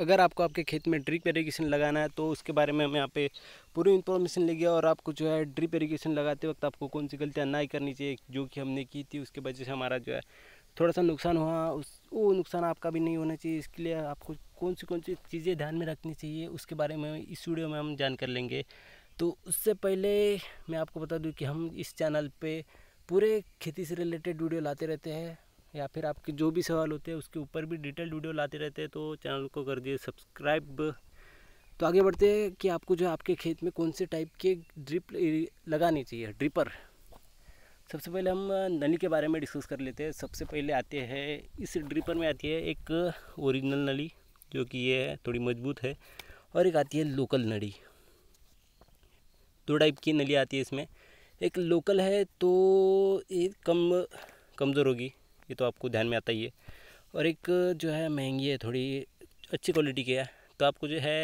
अगर आपको आपके खेत में ड्रिप इरीगेशन लगाना है तो उसके बारे में हम यहाँ पे पूरी इन्फॉर्मेशन ले गया और आपको जो है ड्रिप इरीगेशन लगाते वक्त आपको कौन सी गलतियाँ ना करनी चाहिए जो कि हमने की थी उसके वजह से हमारा जो है थोड़ा सा नुकसान हुआ उस वो नुकसान आपका भी नहीं होना चाहिए इसके लिए आपको कौन सी कौन सी चीज़ें ध्यान में रखनी चाहिए उसके बारे में इस वीडियो में हम जान कर लेंगे तो उससे पहले मैं आपको बता दूँ कि हम इस चैनल पर पूरे खेती से रिलेटेड वीडियो लाते रहते हैं या फिर आपके जो भी सवाल होते हैं उसके ऊपर भी डिटेल वीडियो लाते रहते हैं तो चैनल को कर दिए सब्सक्राइब तो आगे बढ़ते हैं कि आपको जो आपके खेत में कौन से टाइप के ड्रिप लगानी चाहिए ड्रिपर सबसे पहले हम नली के बारे में डिस्कस कर लेते हैं सबसे पहले आते हैं इस ड्रिपर में आती है एक ओरिजिनल नली जो कि ये है थोड़ी मजबूत है और एक आती है लोकल नली दो टाइप की नली आती है इसमें एक लोकल है तो ये कम कमज़ोर होगी ये तो आपको ध्यान में आता ही है और एक जो है महंगी है थोड़ी अच्छी क्वालिटी की है तो आपको जो है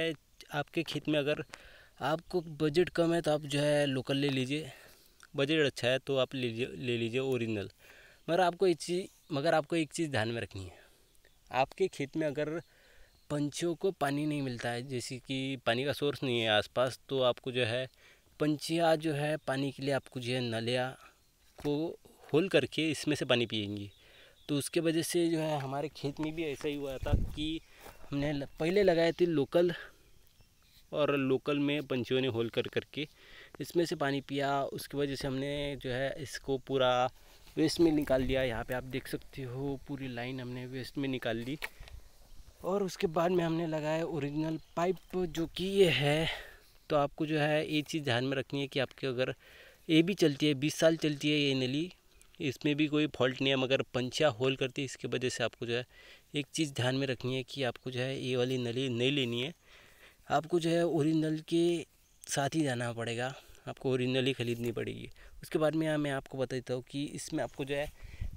आपके खेत में अगर आपको बजट कम है तो आप जो है लोकल ले लीजिए बजट अच्छा है तो आप ले लीजिए ले लीजिए ओरिजिनल मगर आपको एक चीज़ मगर आपको एक चीज़ ध्यान में रखनी है आपके खेत में अगर पंछियों को पानी नहीं मिलता है जैसे कि पानी का सोर्स नहीं है आसपास तो आपको जो है पंछियाँ जो है पानी के लिए आपको जो है नलिया को होल करके इसमें से पानी पिएंगी तो उसके वजह से जो है हमारे खेत में भी ऐसा ही हुआ था कि हमने पहले लगाए थे लोकल और लोकल में पंछियों ने होल कर करके इसमें से पानी पिया उसकी वजह से हमने जो है इसको पूरा वेस्ट में निकाल दिया यहाँ पे आप देख सकते हो पूरी लाइन हमने वेस्ट में निकाल ली और उसके बाद में हमने लगाया ओरिजिनल पाइप जो कि ये है तो आपको जो है ये चीज़ ध्यान में रखनी है कि आपके अगर ये भी चलती है बीस साल चलती है ये नली इसमें भी कोई फॉल्ट नहीं है मगर पंचा होल करती है इसकी वजह से आपको जो है एक चीज़ ध्यान में रखनी है कि आपको जो है ये वाली नली नहीं लेनी है आपको जो है ओरिजिनल के साथ ही जाना पड़ेगा आपको ओरिजिनल ही ख़रीदनी पड़ेगी उसके बाद में यहाँ मैं आपको बता देता हूँ कि इसमें आपको जो है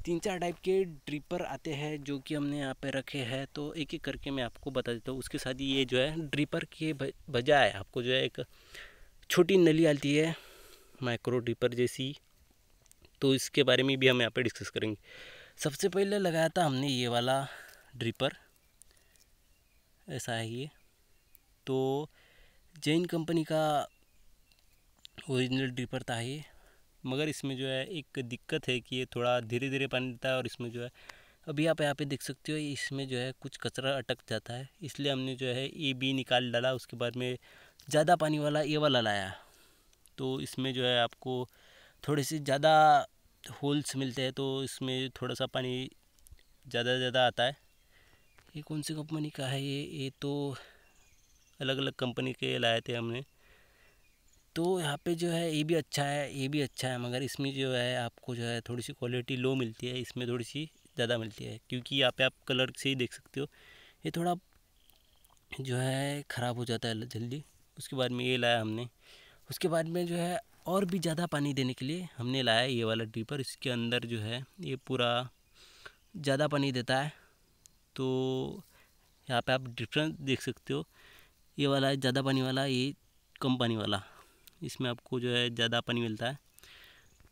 तीन चार टाइप के ड्रिपर आते हैं जो कि हमने यहाँ पे रखे हैं तो एक एक करके मैं आपको बता देता हूँ उसके साथ ही ये जो है ड्रिपर के बजाय आपको जो है एक छोटी नली आती है माइक्रो ड्रिपर जैसी तो इसके बारे में भी हम यहाँ पे डिस्कस करेंगे सबसे पहले लगाया था हमने ये वाला ड्रिपर ऐसा है ये तो जैन कंपनी का ओरिजिनल ड्रिपर था ये मगर इसमें जो है एक दिक्कत है कि ये थोड़ा धीरे धीरे पानी देता है और इसमें जो है अभी आप यहाँ पे देख सकते हो इसमें जो है कुछ कचरा अटक जाता है इसलिए हमने जो है ए बी निकाल डाला उसके बाद में ज़्यादा पानी वाला ये वाला लाया तो इसमें जो है आपको थोड़े से ज़्यादा होल्स मिलते हैं तो इसमें थोड़ा सा पानी ज़्यादा से ज़्यादा आता है ये कौन सी कंपनी का है ये ये तो अलग अलग कंपनी के लाए थे हमने तो यहाँ पे जो है ये भी अच्छा है ये भी अच्छा है मगर इसमें जो है आपको जो है थोड़ी सी क्वालिटी लो मिलती है इसमें थोड़ी सी ज़्यादा मिलती है क्योंकि यहाँ पे आप कलर से ही देख सकते हो ये थोड़ा जो है ख़राब हो जाता है जल्दी उसके बाद में ये लाया हमने उसके बाद में जो है और भी ज़्यादा पानी देने के लिए हमने लाया ये वाला ड्रीपर इसके अंदर जो है ये पूरा ज़्यादा पानी देता है तो यहाँ पे आप डिफरेंस देख सकते हो ये वाला है ज़्यादा पानी वाला ये कम पानी वाला इसमें आपको जो है ज़्यादा पानी मिलता है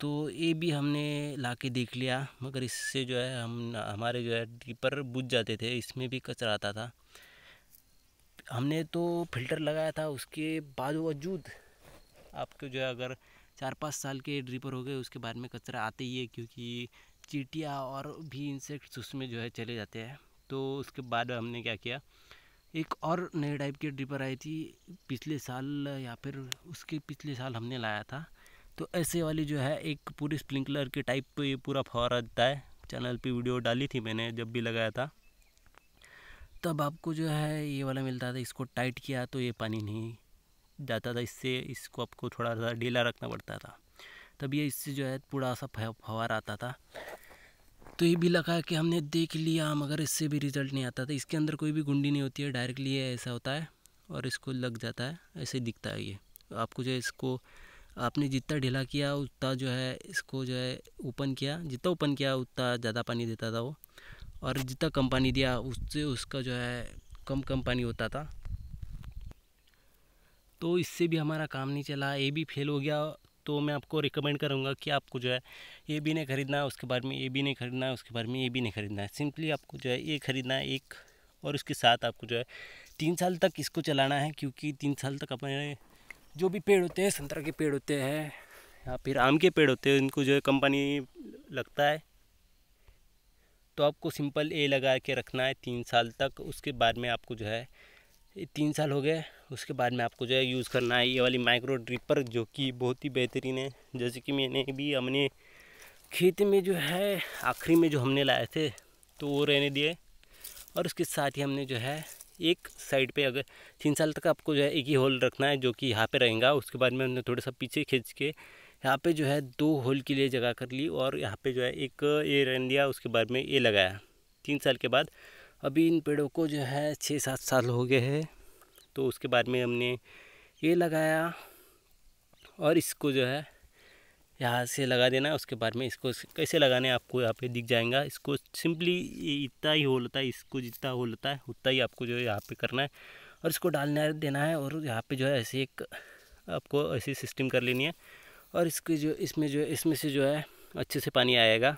तो ये भी हमने ला के देख लिया मगर इससे जो है हम हमारे जो है डीपर बुझ जाते थे इसमें भी कचरा आता था हमने तो फिल्टर लगाया था उसके बावजूद आपके जो है अगर चार पाँच साल के ड्रीपर हो गए उसके बाद में कचरा आते ही है क्योंकि चीटियाँ और भी इंसेक्ट्स उसमें जो है चले जाते हैं तो उसके बाद हमने क्या किया एक और नए टाइप की ड्रिपर आई थी पिछले साल या फिर उसके पिछले साल हमने लाया था तो ऐसे वाली जो है एक पूरी स्प्रिंकलर के टाइप पे ये पूरा फवारा देता है चैनल पे वीडियो डाली थी मैंने जब भी लगाया था तब आपको जो है ये वाला मिलता था इसको टाइट किया तो ये पानी नहीं जाता था इससे इसको आपको थोड़ा सा ढीला रखना पड़ता था तब ये इससे जो है पूरा सा फवार आता था तो ये भी लगा कि हमने देख लिया मगर इससे भी रिज़ल्ट नहीं आता था इसके अंदर कोई भी गुंडी नहीं होती है डायरेक्टली ये ऐसा होता है और इसको लग जाता है ऐसे दिखता है ये आपको जो है इसको आपने जितना ढीला किया उतना जो है इसको जो है ओपन किया जितना ओपन किया उतना ज़्यादा पानी देता था वो और जितना कम पानी दिया उससे उसका जो है कम कम पानी होता था तो इससे भी हमारा काम नहीं चला ए भी फेल हो गया तो मैं आपको रिकमेंड करूँगा कि आपको जो है ये भी नहीं ख़रीदना है उसके बाद में ये भी नहीं ख़रीदना है उसके बारे में ये भी नहीं ख़रीदना है सिंपली आपको जो है ये ख़रीदना है एक और उसके साथ आपको जो है तीन साल तक इसको चलाना है क्योंकि तीन साल तक अपने जो भी पेड़ होते हैं संतरा के पेड़ होते हैं या फिर आम के पेड़ होते हैं इनको जो है कंपनी लगता है तो आपको सिंपल ए लगा के रखना है तीन साल तक उसके बाद में आपको जो है तीन साल हो गए उसके बाद में आपको जो है यूज़ करना है ये वाली माइक्रो ड्रिपर जो कि बहुत ही बेहतरीन है जैसे कि मैंने भी हमने खेत में जो है आखिरी में जो हमने लाए थे तो वो रहने दिए और उसके साथ ही हमने जो है एक साइड पे अगर तीन साल तक आपको जो है एक ही होल रखना है जो कि यहाँ पे रहेगा उसके बाद में हमने थोड़ा सा पीछे खींच के यहाँ पे जो है दो होल के लिए जगह कर ली और यहाँ पे जो है एक ये रहने दिया उसके बाद में ये लगाया तीन साल के बाद अभी इन पेड़ों को जो है छः सात साल हो गए हैं तो उसके बाद में हमने ये लगाया और इसको जो है यहाँ से लगा देना उसके बाद में इसको कैसे लगाने आपको यहाँ पे दिख जाएगा इसको सिंपली इतना ही लेता है इसको जितना लेता है उतना ही आपको जो है यहाँ पे करना है और इसको डालना देना है और यहाँ पे जो है ऐसे एक आपको ऐसी सिस्टम कर लेनी है और इसकी जो इसमें जो है इसमें से जो है अच्छे से पानी आएगा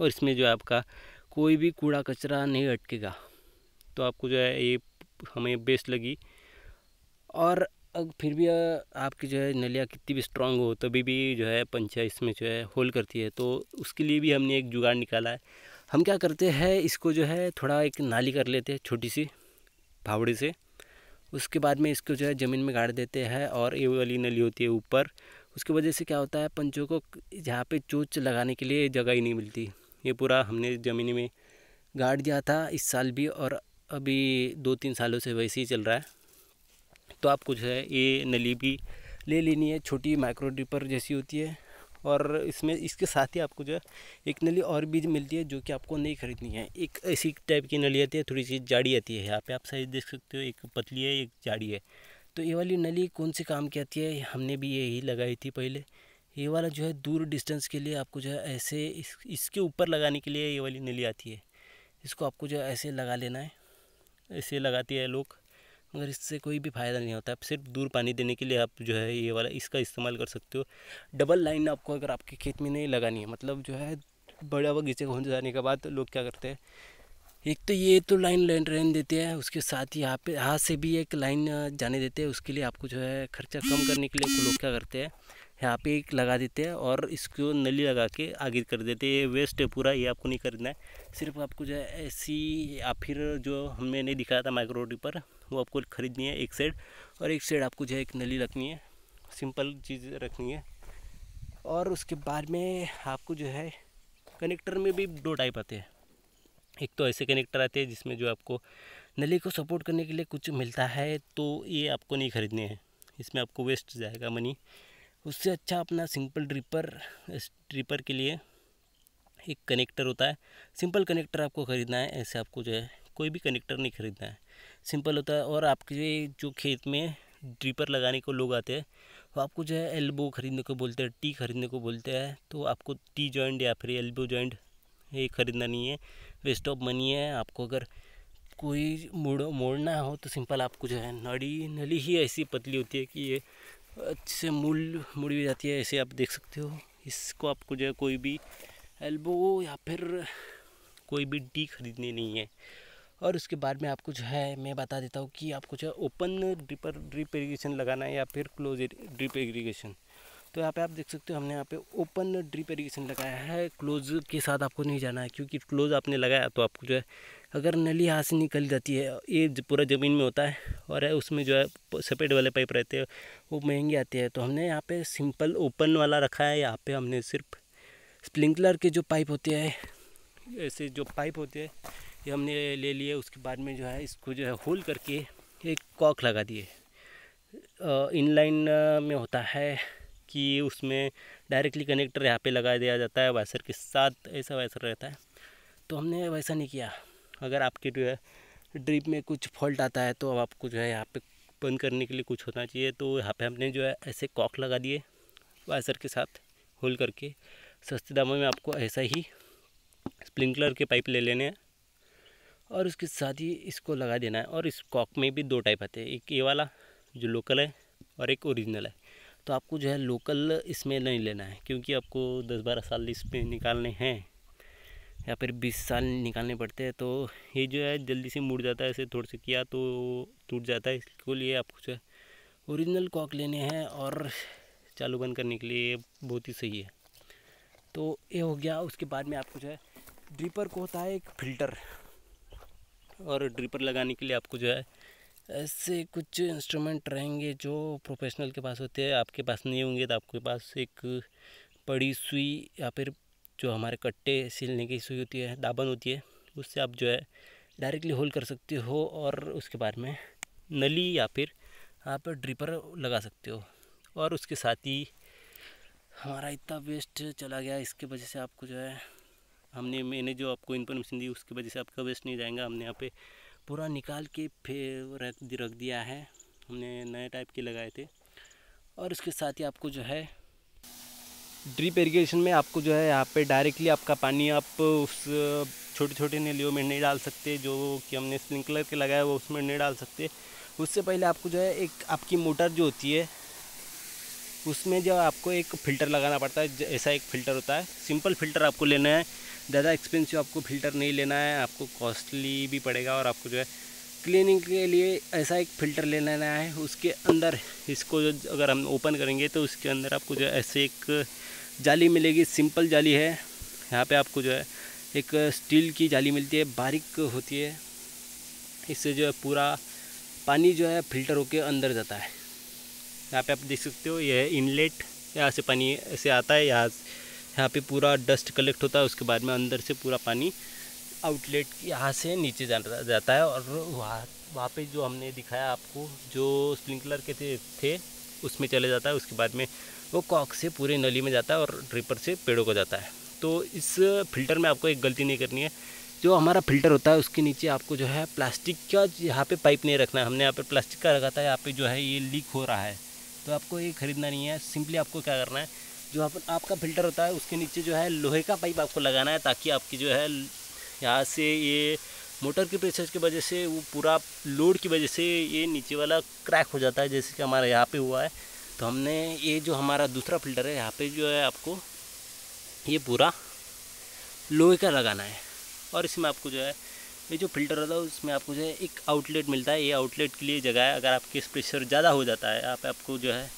और इसमें जो है आपका कोई भी कूड़ा कचरा नहीं अटकेगा तो आपको जो है ये हमें बेस्ट लगी और अब फिर भी आपकी जो है नलिया कितनी भी स्ट्रांग हो तभी भी जो है पंचायत इसमें जो है होल करती है तो उसके लिए भी हमने एक जुगाड़ निकाला है हम क्या करते हैं इसको जो है थोड़ा एक नाली कर लेते हैं छोटी सी भावड़े से उसके बाद में इसको जो है ज़मीन में गाड़ देते हैं और ये वाली नली होती है ऊपर उसकी वजह से क्या होता है पंचों को जहाँ पे चोच लगाने के लिए जगह ही नहीं मिलती ये पूरा हमने ज़मीनी में गाड़ दिया था इस साल भी और अभी दो तीन सालों से वैसे ही चल रहा है तो आप कुछ है ये नली भी ले लेनी है छोटी माइक्रो ड्रिपर जैसी होती है और इसमें इसके साथ ही आपको जो है एक नली और भी मिलती है जो कि आपको नहीं खरीदनी है एक ऐसी टाइप की नली आती है थोड़ी सी जाड़ी आती है यहाँ पे आप साइज देख सकते हो एक पतली है एक जाड़ी है तो ये वाली नली कौन से काम की आती है हमने भी यही लगाई थी पहले ये वाला जो है दूर डिस्टेंस के लिए आपको जो है ऐसे इस, इसके ऊपर लगाने के लिए ये वाली नली आती है इसको आपको जो है ऐसे लगा लेना है ऐसे लगाती है लोग मगर इससे कोई भी फ़ायदा नहीं होता आप सिर्फ दूर पानी देने के लिए आप जो है ये वाला इसका इस्तेमाल कर सकते हो डबल लाइन आपको अगर आपके खेत में नहीं लगानी है मतलब जो है बड़ा बगीचे घूम जाने के बाद लोग क्या करते हैं एक तो ये तो लाइन लाइन रहने देते हैं उसके साथ ही यहाँ पे हाथ से भी एक लाइन जाने देते हैं उसके लिए आपको जो है खर्चा कम करने के लिए लोग क्या करते हैं यहाँ पे एक लगा देते हैं और इसको नली लगा के आगे कर देते हैं ये वेस्ट है पूरा ये आपको नहीं करना है सिर्फ आपको जो है ऐसी या फिर जो हमने नहीं दिखाया था माइक्रो पर वो आपको खरीदनी है एक साइड और एक साइड आपको जो है एक नली रखनी है सिंपल चीज़ रखनी है और उसके बाद में आपको जो है कनेक्टर में भी दो टाइप आते हैं एक तो ऐसे कनेक्टर आते हैं जिसमें जो आपको नली को सपोर्ट करने के लिए कुछ मिलता है तो ये आपको नहीं खरीदने हैं इसमें आपको वेस्ट जाएगा मनी उससे अच्छा अपना सिंपल ड्रिपर ड्रिपर के लिए एक कनेक्टर होता है सिंपल कनेक्टर आपको ख़रीदना है ऐसे आपको जो है कोई भी कनेक्टर नहीं ख़रीदना है सिंपल होता है और आपके जो खेत में ड्रिपर लगाने को लोग आते हैं तो आपको जो है एल्बो ख़रीदने को बोलते हैं टी ख़रीदने को बोलते हैं तो आपको टी जॉइंट या फिर एल्बो जॉइंट ये ख़रीदना नहीं है वेस्ट ऑफ मनी है आपको अगर कोई मोड़ मोड़ना हो तो सिंपल आपको जो है नड़ी नली ही ऐसी पतली होती है कि ये अच्छे मूल मुड़ी हुई जाती है ऐसे आप देख सकते हो इसको आपको जो है कोई भी एल्बो या फिर कोई भी डी खरीदनी नहीं है और उसके बाद में आपको जो है मैं बता देता हूँ कि आपको जो है ओपन ड्रिपर ड्रिप इरीगेशन लगाना है या फिर क्लोज ड्रिप इरीगेशन तो यहाँ पे आप देख सकते हो हमने यहाँ पे ओपन ड्रिप इरीगेशन लगाया है क्लोज़ के साथ आपको नहीं जाना है क्योंकि क्लोज़ आपने लगाया तो आपको जो है अगर नली यहाँ से निकल जाती है ये पूरा ज़मीन में होता है और है उसमें जो है सपेट वाले पाइप रहते हैं वो महंगे आते हैं तो हमने यहाँ पे सिंपल ओपन वाला रखा है यहाँ पे हमने सिर्फ स्प्रिंकलर के जो पाइप होते हैं ऐसे जो पाइप होते हैं ये हमने ले लिए उसके बाद में जो है इसको जो है होल करके एक कॉक लगा दिए इनलाइन में होता है कि उसमें डायरेक्टली कनेक्टर यहाँ पे लगा दिया जाता है वाइसर के साथ ऐसा वाइसर रहता है तो हमने वैसा नहीं किया अगर आपके जो है ड्रिप में कुछ फॉल्ट आता है तो अब आपको जो है यहाँ पे बंद करने के लिए कुछ होना चाहिए तो यहाँ पे हमने जो है ऐसे कॉक लगा दिए वाइसर के साथ होल करके सस्ते दामों में आपको ऐसा ही स्प्रिंकलर के पाइप ले लेने हैं और उसके साथ ही इसको लगा देना है और इस कॉक में भी दो टाइप आते हैं एक ये वाला जो लोकल है और एक ओरिजिनल है तो आपको जो है लोकल इसमें नहीं लेना है क्योंकि आपको दस बारह साल इसमें निकालने हैं या फिर बीस साल निकालने पड़ते हैं तो ये जो है जल्दी से मुड़ जाता है ऐसे थोड़ा सा किया तो टूट जाता है इसको लिए आपको जो है औरिजिनल कॉक लेने हैं और चालू बंद करने के लिए बहुत ही सही है तो ये हो गया उसके बाद में आपको जो है ड्रिपर को होता है एक फिल्टर और ड्रिपर लगाने के लिए आपको जो है ऐसे कुछ इंस्ट्रूमेंट रहेंगे जो प्रोफेशनल के पास होते हैं आपके पास नहीं होंगे तो आपके पास एक बड़ी सुई या फिर जो हमारे कट्टे सिलने की सुई होती है दाबन होती है उससे आप जो है डायरेक्टली होल कर सकते हो और उसके बाद में नली या फिर आप ड्रिपर लगा सकते हो और उसके साथ ही हमारा इतना वेस्ट चला गया इसके वजह से आपको जो है हमने मैंने जो आपको इन्फॉर्मेशन दी उसकी वजह से आपका वेस्ट नहीं जाएगा हमने यहाँ पे पूरा निकाल के फिर रख रख दिया है हमने नए टाइप के लगाए थे और उसके साथ ही आपको जो है ड्रिप इरीगेशन में आपको जो है यहाँ पे डायरेक्टली आपका पानी आप उस छोटे छोटे नलियों में नहीं डाल सकते जो कि हमने स्प्रिंकलर के लगाया वो उसमें नहीं डाल सकते उससे पहले आपको जो है एक आपकी मोटर जो होती है उसमें जो आपको एक फ़िल्टर लगाना पड़ता है ऐसा एक फ़िल्टर होता है सिंपल फ़िल्टर आपको लेना है ज़्यादा एक्सपेंसिव आपको फ़िल्टर नहीं लेना है आपको कॉस्टली भी पड़ेगा और आपको जो है क्लीनिंग के लिए ऐसा एक फ़िल्टर ले लेना है उसके अंदर इसको जो अगर हम ओपन करेंगे तो उसके अंदर आपको जो ऐसे एक जाली मिलेगी सिंपल जाली है यहाँ पे आपको जो है एक स्टील की जाली मिलती है बारीक होती है इससे जो है पूरा पानी जो है फिल्टर होकर अंदर जाता है यहाँ पे आप देख सकते हो यह इनलेट यहाँ से पानी ऐसे आता है यहाँ यहाँ पर पूरा डस्ट कलेक्ट होता है उसके बाद में अंदर से पूरा पानी आउटलेट यहाँ से नीचे जाना जाता है और वहाँ वहाँ पे जो हमने दिखाया आपको जो स्प्रिंकलर के थे, थे उसमें चले जाता है उसके बाद में वो कॉक से पूरे नली में जाता है और ड्रिपर से पेड़ों को जाता है तो इस फिल्टर में आपको एक गलती नहीं करनी है जो हमारा फिल्टर होता है उसके नीचे आपको जो है प्लास्टिक का यहाँ पे पाइप नहीं रखना है हमने यहाँ पे प्लास्टिक का रखा था यहाँ पे जो है ये लीक हो रहा है तो आपको ये खरीदना नहीं है सिंपली आपको क्या करना है जो आप, आपका फिल्टर होता है उसके नीचे जो है लोहे का पाइप आपको लगाना है ताकि आपकी जो है यहाँ से ये मोटर के प्रेशर की वजह से वो पूरा लोड की वजह से ये नीचे वाला क्रैक हो जाता है जैसे कि हमारा यहाँ पे हुआ है तो हमने ये जो हमारा दूसरा फिल्टर है यहाँ पे जो है आपको ये पूरा लोहे का लगाना है और इसमें आपको जो है ये जो फिल्टर होता है उसमें आपको जो है एक आउटलेट मिलता है ये आउटलेट के लिए जगह है अगर आपके प्रेशर ज़्यादा हो जाता है यहाँ आपको जो है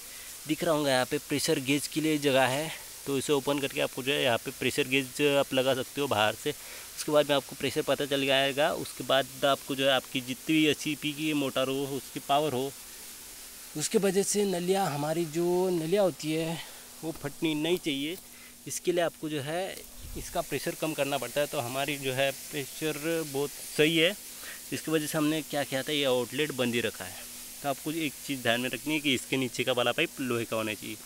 दिख रहा होगा यहाँ पे प्रेशर गेज के लिए जगह है तो इसे ओपन करके आपको जो है यहाँ पे प्रेशर गेज आप लगा सकते हो बाहर से उसके बाद में आपको प्रेशर पता चल जाएगा उसके बाद आपको जो है आपकी जितनी भी अच्छी पी की मोटर हो उसकी पावर हो उसके वजह से नलिया हमारी जो नलिया होती है वो फटनी नहीं चाहिए इसके लिए आपको जो है इसका प्रेशर कम करना पड़ता है तो हमारी जो है प्रेशर बहुत सही है इसकी वजह से हमने क्या किया था ये आउटलेट बंद ही रखा है तो आपको एक चीज़ ध्यान में रखनी है कि इसके नीचे का वाला पाइप लोहे का होना चाहिए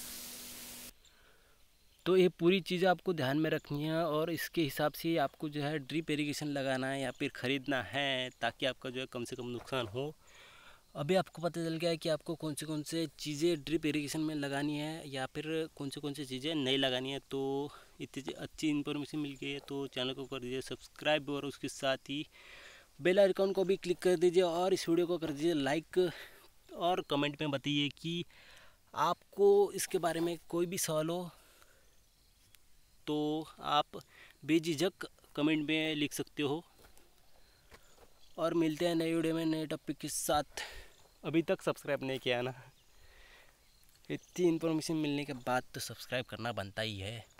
तो ये पूरी चीज़ आपको ध्यान में रखनी है और इसके हिसाब से आपको जो है ड्रिप इरीगेशन लगाना है या फिर ख़रीदना है ताकि आपका जो है कम से कम नुकसान हो अभी आपको पता चल गया है कि आपको कौन से कौन से चीज़ें ड्रिप इरीगेशन में लगानी है या फिर कौन सी कौन सी चीज़ें नहीं लगानी है तो इतनी अच्छी इन्फॉर्मेशन मिल गई है तो चैनल को कर दीजिए सब्सक्राइब और उसके साथ ही बेल आइकॉन को भी क्लिक कर दीजिए और इस वीडियो को कर दीजिए लाइक और कमेंट में बताइए कि आपको इसके बारे में कोई भी सवाल हो तो आप बेझिझक कमेंट में लिख सकते हो और मिलते हैं नए वीडियो में नए टॉपिक के साथ अभी तक सब्सक्राइब नहीं किया ना इतनी इन्फॉर्मेशन मिलने के बाद तो सब्सक्राइब करना बनता ही है